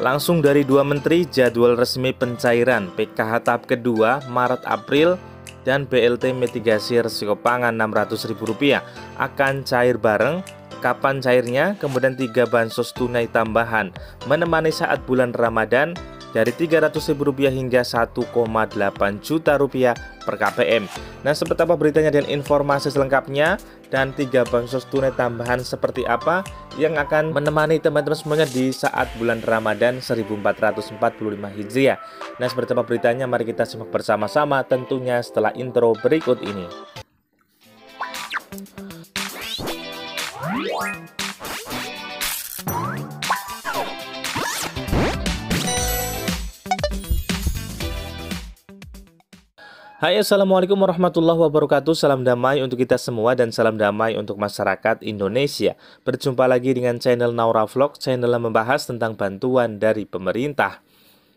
Langsung dari dua menteri, jadwal resmi pencairan PKH tahap kedua Maret-April dan BLT mitigasi resiko pangan Rp600.000 akan cair bareng kapan cairnya, kemudian tiga bansos tunai tambahan menemani saat bulan Ramadan dari Rp300.000 hingga 1,8 juta rupiah per KPM. Nah, seperti apa beritanya dan informasi selengkapnya dan tiga bansos tunai tambahan seperti apa yang akan menemani teman-teman semuanya di saat bulan Ramadan 1445 Hijriah. Nah, seperti apa beritanya mari kita simak bersama-sama tentunya setelah intro berikut ini. Hai Assalamualaikum warahmatullahi wabarakatuh Salam damai untuk kita semua dan salam damai untuk masyarakat Indonesia Berjumpa lagi dengan channel Naura Vlog Channel yang membahas tentang bantuan dari pemerintah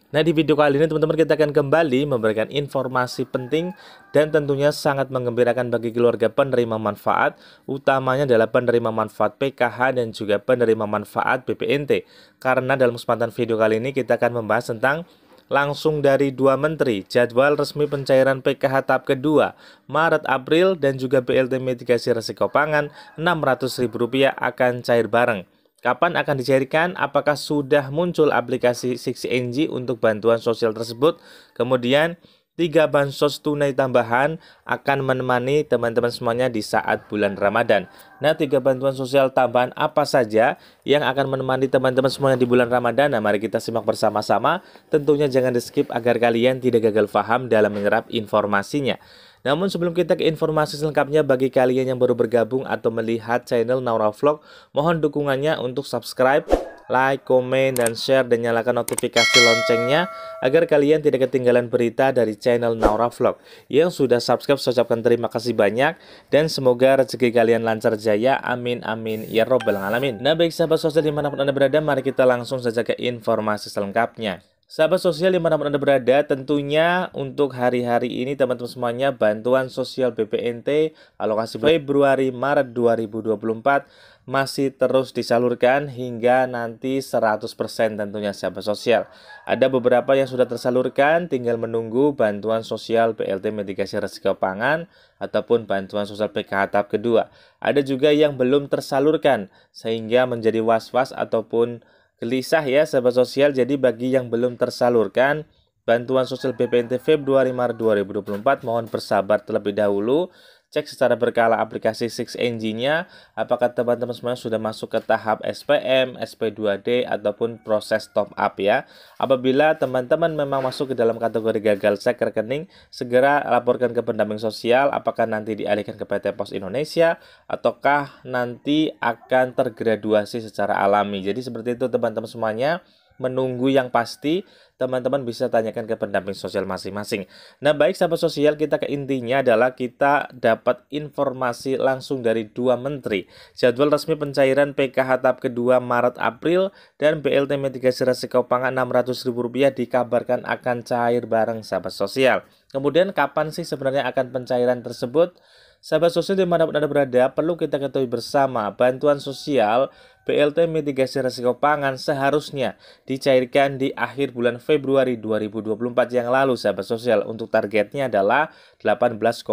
Nah di video kali ini teman-teman kita akan kembali memberikan informasi penting Dan tentunya sangat mengembirakan bagi keluarga penerima manfaat Utamanya adalah penerima manfaat PKH dan juga penerima manfaat BPNT Karena dalam kesempatan video kali ini kita akan membahas tentang langsung dari dua menteri jadwal resmi pencairan PKH tahap kedua Maret April dan juga BLT mitigasi resiko pangan Rp600.000 akan cair bareng. Kapan akan dicairkan? Apakah sudah muncul aplikasi 6NG untuk bantuan sosial tersebut? Kemudian Tiga bansos tunai tambahan akan menemani teman-teman semuanya di saat bulan Ramadan. Nah, tiga bantuan sosial tambahan apa saja yang akan menemani teman-teman semuanya di bulan Ramadan? Nah, mari kita simak bersama-sama. Tentunya jangan di-skip agar kalian tidak gagal paham dalam menyerap informasinya. Namun sebelum kita ke informasi selengkapnya bagi kalian yang baru bergabung atau melihat channel Naura Vlog, mohon dukungannya untuk subscribe like, komen, dan share dan nyalakan notifikasi loncengnya agar kalian tidak ketinggalan berita dari channel Naura Vlog. Yang sudah subscribe saya ucapkan terima kasih banyak dan semoga rezeki kalian lancar jaya. Amin amin ya robbal alamin. Nah baik sahabat sosial dimanapun anda berada mari kita langsung saja ke informasi selengkapnya. Sahabat sosial di mana Anda berada, tentunya untuk hari-hari ini teman-teman semuanya bantuan sosial BPNT alokasi Februari Maret 2024 masih terus disalurkan hingga nanti 100% tentunya sahabat sosial. Ada beberapa yang sudah tersalurkan, tinggal menunggu bantuan sosial PLT mitigasi resiko pangan ataupun bantuan sosial PKH tahap kedua. Ada juga yang belum tersalurkan sehingga menjadi was-was ataupun Gelisah ya sahabat sosial, jadi bagi yang belum tersalurkan, bantuan sosial BPNT Feb 2024 mohon bersabar terlebih dahulu cek secara berkala aplikasi Six Engine-nya apakah teman-teman semua sudah masuk ke tahap SPM, SP2D ataupun proses top up ya. Apabila teman-teman memang masuk ke dalam kategori gagal cek rekening, segera laporkan ke pendamping sosial apakah nanti dialihkan ke PT Pos Indonesia ataukah nanti akan tergraduasi secara alami. Jadi seperti itu teman-teman semuanya menunggu yang pasti teman-teman bisa tanyakan ke pendamping sosial masing-masing. Nah, baik sahabat sosial, kita ke intinya adalah kita dapat informasi langsung dari dua menteri. Jadwal resmi pencairan PKH tahap kedua Maret April dan BLT mitigasi resiko pangan Rp600.000 dikabarkan akan cair bareng sahabat sosial. Kemudian kapan sih sebenarnya akan pencairan tersebut? Sahabat sosial dimanapun Anda berada, perlu kita ketahui bersama, bantuan sosial BLT mitigasi resiko pangan seharusnya dicairkan di akhir bulan Februari 2024 yang lalu sahabat sosial untuk targetnya adalah 18,8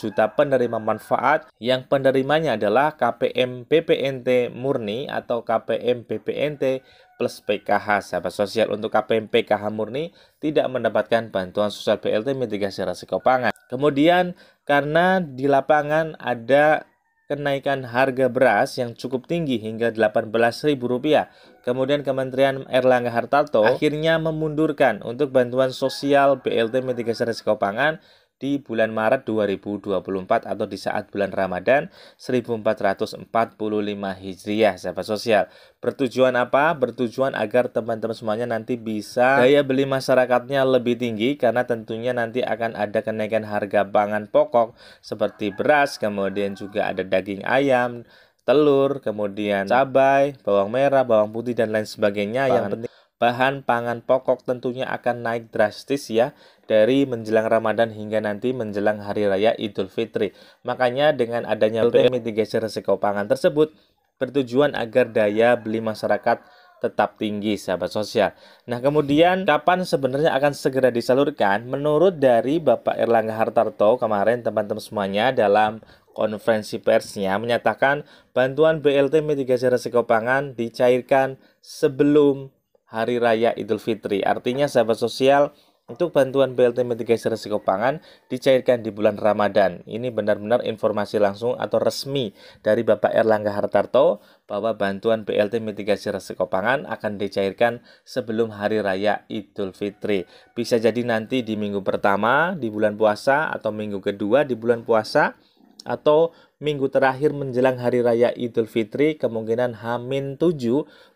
juta penerima manfaat yang penerimanya adalah KPM BPNT murni atau KPM BPNT plus PKH sahabat sosial untuk KPM PKH murni tidak mendapatkan bantuan sosial BLT mitigasi resiko pangan. Kemudian karena di lapangan ada kenaikan harga beras yang cukup tinggi hingga Rp18.000. Kemudian Kementerian Erlangga Hartarto ah. akhirnya memundurkan untuk bantuan sosial BLT mitigasi risiko pangan di bulan Maret 2024 atau di saat bulan Ramadan 1445 Hijriah sahabat sosial. Bertujuan apa? Bertujuan agar teman-teman semuanya nanti bisa daya beli masyarakatnya lebih tinggi karena tentunya nanti akan ada kenaikan harga pangan pokok seperti beras, kemudian juga ada daging ayam, telur, kemudian cabai, bawang merah, bawang putih dan lain sebagainya Pangan. yang penting bahan pangan pokok tentunya akan naik drastis ya dari menjelang Ramadan hingga nanti menjelang hari raya Idul Fitri. Makanya dengan adanya BLT mitigasi resiko pangan tersebut bertujuan agar daya beli masyarakat tetap tinggi sahabat sosial. Nah kemudian kapan sebenarnya akan segera disalurkan? Menurut dari Bapak Erlangga Hartarto kemarin teman-teman semuanya dalam konferensi persnya menyatakan bantuan BLT mitigasi resiko pangan dicairkan sebelum Hari Raya Idul Fitri. Artinya sahabat sosial untuk bantuan BLT mitigasi risiko pangan dicairkan di bulan Ramadan. Ini benar-benar informasi langsung atau resmi dari Bapak Erlangga Hartarto bahwa bantuan BLT mitigasi risiko pangan akan dicairkan sebelum hari raya Idul Fitri. Bisa jadi nanti di minggu pertama di bulan puasa atau minggu kedua di bulan puasa atau minggu terakhir menjelang Hari Raya Idul Fitri, kemungkinan Hamin 7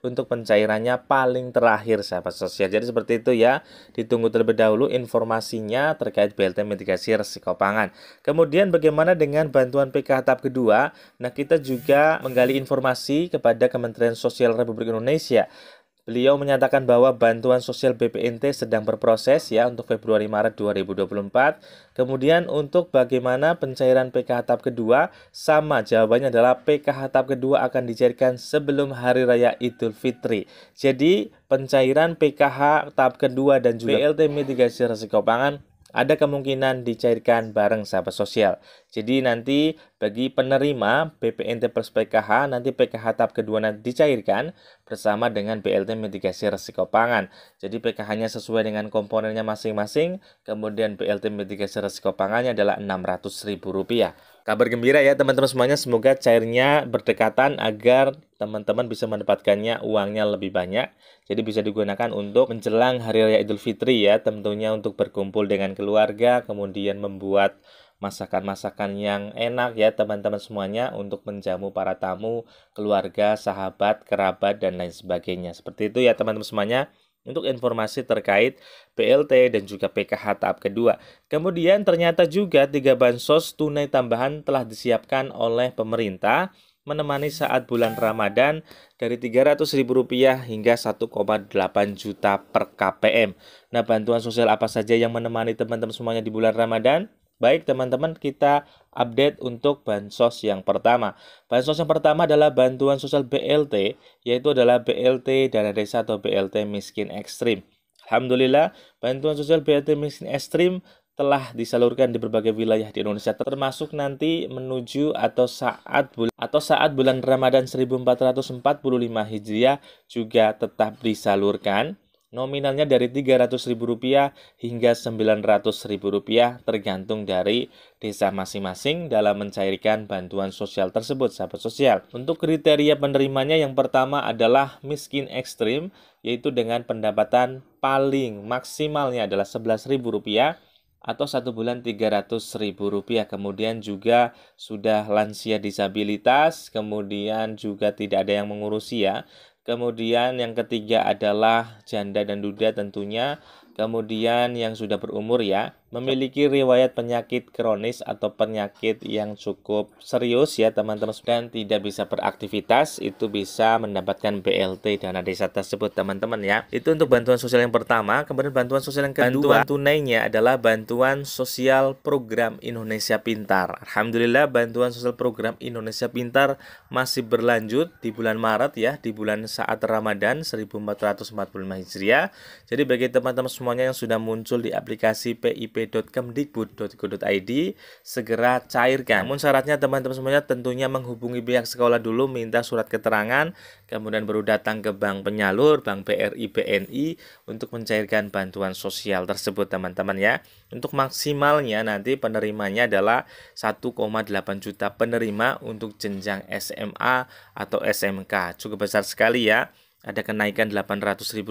untuk pencairannya paling terakhir sahabat sosial. Jadi seperti itu ya, ditunggu terlebih dahulu informasinya terkait BLT mitigasi resiko pangan. Kemudian bagaimana dengan bantuan PKH tahap kedua? Nah kita juga menggali informasi kepada Kementerian Sosial Republik Indonesia Beliau menyatakan bahwa bantuan sosial BPNT sedang berproses ya untuk Februari Maret 2024. Kemudian untuk bagaimana pencairan PKH tahap kedua, sama jawabannya adalah PKH tahap kedua akan dicairkan sebelum hari raya Idul Fitri. Jadi pencairan PKH tahap kedua dan juga BLT mitigasi resiko pangan ada kemungkinan dicairkan bareng sahabat sosial. Jadi nanti bagi penerima BPNT plus PKH, nanti PKH tahap kedua nanti dicairkan bersama dengan BLT mitigasi resiko pangan. Jadi PKH-nya sesuai dengan komponennya masing-masing, kemudian BLT mitigasi resiko pangannya adalah Rp600.000. Kabar gembira ya teman-teman semuanya, semoga cairnya berdekatan agar teman-teman bisa mendapatkannya uangnya lebih banyak. Jadi bisa digunakan untuk menjelang hari raya Idul Fitri ya, tentunya untuk berkumpul dengan keluarga, kemudian membuat masakan-masakan yang enak ya teman-teman semuanya untuk menjamu para tamu, keluarga, sahabat, kerabat dan lain sebagainya. Seperti itu ya teman-teman semuanya untuk informasi terkait PLT dan juga PKH tahap kedua. Kemudian ternyata juga tiga bansos tunai tambahan telah disiapkan oleh pemerintah menemani saat bulan Ramadan dari Rp300.000 hingga 1,8 juta per KPM. Nah, bantuan sosial apa saja yang menemani teman-teman semuanya di bulan Ramadan? Baik teman-teman, kita update untuk bansos yang pertama. Bansos yang pertama adalah bantuan sosial BLT, yaitu adalah BLT dana desa atau BLT miskin ekstrim. Alhamdulillah, bantuan sosial BLT miskin ekstrim telah disalurkan di berbagai wilayah di Indonesia termasuk nanti menuju atau saat bulan atau saat bulan Ramadan 1445 Hijriah juga tetap disalurkan Nominalnya dari Rp300.000 hingga Rp900.000 tergantung dari desa masing-masing dalam mencairkan bantuan sosial tersebut sahabat sosial. Untuk kriteria penerimanya yang pertama adalah miskin ekstrim yaitu dengan pendapatan paling maksimalnya adalah Rp11.000 atau satu bulan Rp300.000. Kemudian juga sudah lansia disabilitas, kemudian juga tidak ada yang mengurusi ya. Kemudian yang ketiga adalah janda dan duda tentunya Kemudian yang sudah berumur ya, memiliki riwayat penyakit kronis atau penyakit yang cukup serius ya teman-teman dan tidak bisa beraktivitas itu bisa mendapatkan BLT dana desa tersebut teman-teman ya. Itu untuk bantuan sosial yang pertama, kemudian bantuan sosial yang kedua bantuan tunainya adalah bantuan sosial program Indonesia Pintar. Alhamdulillah bantuan sosial program Indonesia Pintar masih berlanjut di bulan Maret ya, di bulan saat Ramadan 1445 Hijriah. Jadi bagi teman-teman semuanya yang sudah muncul di aplikasi pip.kemdikbud.go.id segera cairkan. Namun syaratnya teman-teman semuanya tentunya menghubungi pihak sekolah dulu minta surat keterangan, kemudian baru datang ke bank penyalur, bank BRI BNI untuk mencairkan bantuan sosial tersebut teman-teman ya. Untuk maksimalnya nanti penerimanya adalah 1,8 juta penerima untuk jenjang SMA atau SMK. Cukup besar sekali ya ada kenaikan Rp800.000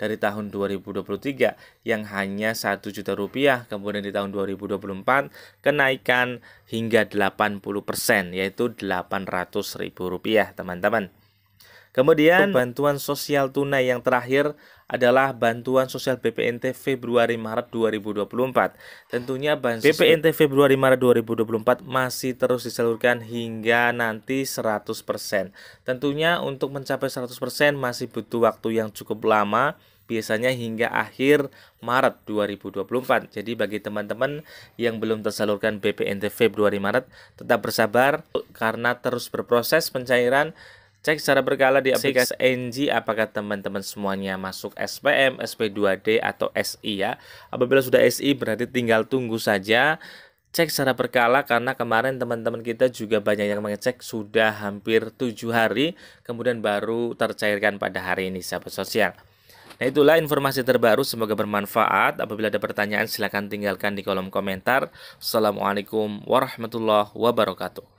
dari tahun 2023 yang hanya satu juta rupiah kemudian di tahun 2024 kenaikan hingga 80% yaitu Rp800.000 teman-teman Kemudian bantuan sosial tunai yang terakhir adalah bantuan sosial BPNT Februari Maret 2024. Tentunya bansos BPNT Februari Maret 2024 masih terus disalurkan hingga nanti 100%. Tentunya untuk mencapai 100% masih butuh waktu yang cukup lama biasanya hingga akhir Maret 2024. Jadi bagi teman-teman yang belum tersalurkan BPNT Februari Maret, tetap bersabar karena terus berproses pencairan Cek secara berkala di aplikasi NG apakah teman-teman semuanya masuk SPM, SP2D, atau SI ya. Apabila sudah SI berarti tinggal tunggu saja. Cek secara berkala karena kemarin teman-teman kita juga banyak yang mengecek sudah hampir tujuh hari. Kemudian baru tercairkan pada hari ini sahabat sosial. Nah itulah informasi terbaru semoga bermanfaat. Apabila ada pertanyaan silahkan tinggalkan di kolom komentar. Assalamualaikum warahmatullahi wabarakatuh.